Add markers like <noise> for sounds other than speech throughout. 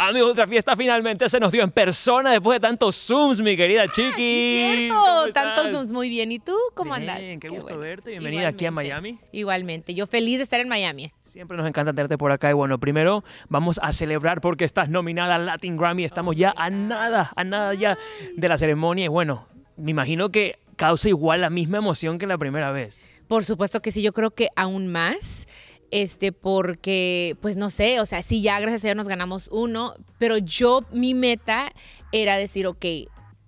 Amigos, otra fiesta finalmente se nos dio en persona después de tantos Zooms, mi querida ah, Chiqui. Sí, cierto, tantos Zooms, muy bien. ¿Y tú cómo andas? Bien, qué, gusto verte. Bienvenida aquí a Miami. Igualmente, yo feliz de estar en Miami. Siempre nos encanta tenerte por acá. Y bueno, primero vamos a celebrar porque estás nominada a Latin Grammy. Estamos ya a nada, a nada ya de la ceremonia. Y bueno, me imagino que causa igual la misma emoción que la primera vez. Por supuesto que sí, yo creo que aún más este, porque, pues no sé, o sea, sí, ya gracias a Dios nos ganamos uno, pero yo, mi meta era decir, ok,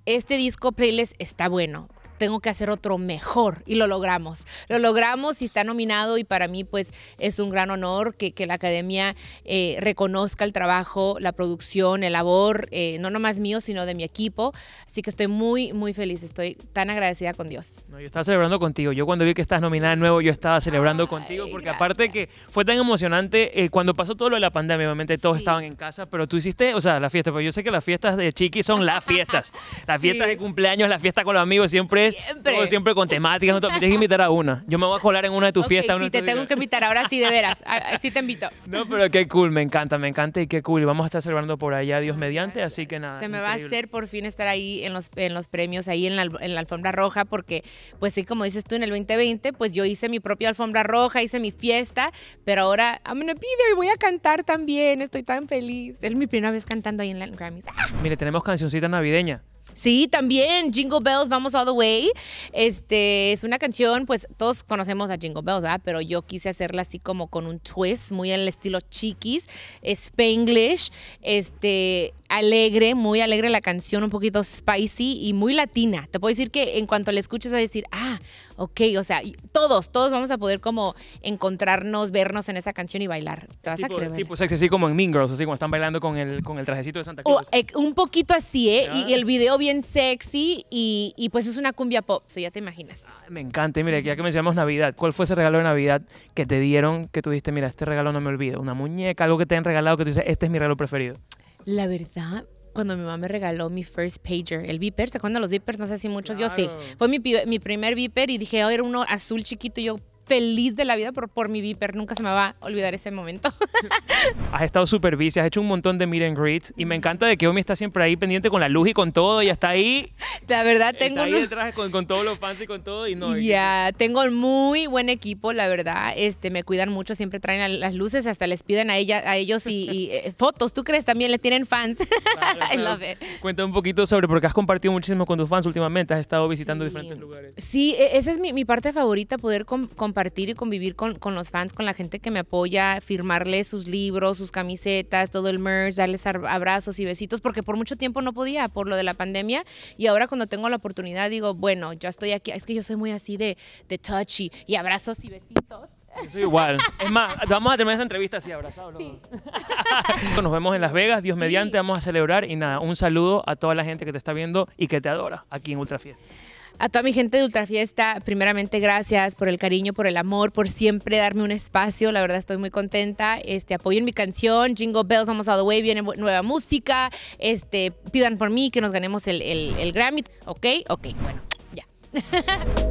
este disco playlist está bueno, tengo que hacer otro mejor y lo logramos. Lo logramos y está nominado y para mí pues es un gran honor que, que la academia eh, reconozca el trabajo, la producción, el labor, eh, no nomás mío, sino de mi equipo. Así que estoy muy, muy feliz, estoy tan agradecida con Dios. No, yo estaba celebrando contigo, yo cuando vi que estás nominada de nuevo, yo estaba celebrando contigo porque aparte que fue tan emocionante, eh, cuando pasó todo lo de la pandemia, obviamente todos estaban en casa, pero tú hiciste, o sea, la fiesta, pues yo sé que las fiestas de Chiqui son las fiestas, <laughs> las fiestas de cumpleaños, las fiestas con los amigos, siempre es Siempre. Como siempre con temáticas. no tienes que invitar a una. Yo me voy a colar en una de tus fiestas. Sí, te tengo que invitar ahora sí, de veras. así sí te invito. No, pero qué cool. Me encanta, me encanta y qué cool. Y vamos a estar celebrando por allá, Dios mediante. Así que nada. Se me va a hacer por fin estar ahí en los, en los premios, ahí en la, en la alfombra roja, porque, pues sí, como dices tú, en el 2020, pues yo hice mi propia alfombra roja, hice mi fiesta, pero ahora I'm mí be there y voy a cantar también. Estoy tan feliz. Es mi primera vez cantando ahí en la Grammys. ¡Ah! Mire, tenemos cancioncita navideña. Sí, también Jingle Bells, Vamos All the Way. Este es una canción, pues todos conocemos a Jingle Bells, ¿verdad? Pero yo quise hacerla así como con un twist, muy en el estilo chiquis, spanglish, este, alegre, muy alegre la canción, un poquito spicy y muy latina. Te puedo decir que en cuanto la escuches, vas a decir, ah, ok, o sea, todos, todos vamos a poder como encontrarnos, vernos en esa canción y bailar. Te vas a creer. así como en Mean así como están bailando con el, con el trajecito de Santa Cruz. Eh, un poquito así, ¿eh? y el video bien sexy y, pues es una cumbia pop, so ya te imaginas. Ah, me encanta. Y mira, ya que mencionamos Navidad, ¿cuál fue ese regalo de Navidad que te dieron que tú dijiste, mira, este regalo no me olvido? ¿Una muñeca, algo que te han regalado que tú dices, este es mi regalo preferido? La verdad, cuando mi mamá me regaló mi first pager, el viper, ¿se acuerdan los vipers? No sé si muchos, yo sí. Fue mi, mi primer viper y dije, oh, era uno azul chiquito y yo, feliz de la vida por, por mi Viper. Nunca se me va a olvidar ese momento. <laughs> has estado súper busy, has hecho un montón de meet and greets y me encanta de que Omi está siempre ahí pendiente con la luz y con todo y está ahí. La verdad, tengo. ahí detrás con, todos los fans y con todo y no. Ya, tengo tengo muy buen equipo, la verdad. Este, me cuidan mucho, siempre traen las luces, hasta les piden a, ella, a ellos y, eh, <laughs> fotos. ¿Tú crees también? le tienen fans. <laughs> I love it. Cuéntame un poquito sobre, porque has compartido muchísimo con tus fans últimamente, has estado visitando diferentes lugares. Sí, e, esa es mi parte favorita, poder compartir compartir y convivir con, con, los fans, con la gente que me apoya, firmarles sus libros, sus camisetas, todo el merch, darles abrazos y besitos, porque por mucho tiempo no podía por lo de la pandemia y ahora cuando tengo la oportunidad digo, bueno, yo estoy aquí, es que yo soy muy así de, de touchy y abrazos y besitos. soy igual. Es más, vamos a terminar esta entrevista así abrazados. Sí. <laughs> Nos vemos en Las Vegas, Dios mediante, vamos a celebrar y nada, un saludo a toda la gente que te está viendo y que te adora aquí en Ultrafiesta. A toda mi gente de Ultrafiesta, primeramente gracias por el cariño, por el amor, por siempre darme un espacio. La verdad estoy muy contenta. Este, apoyen mi canción, Jingle Bells, Vamos a the Way, viene nueva música. Este, pidan por mí que nos ganemos el, el Grammy. Ok, ok, bueno, ya. <laughs>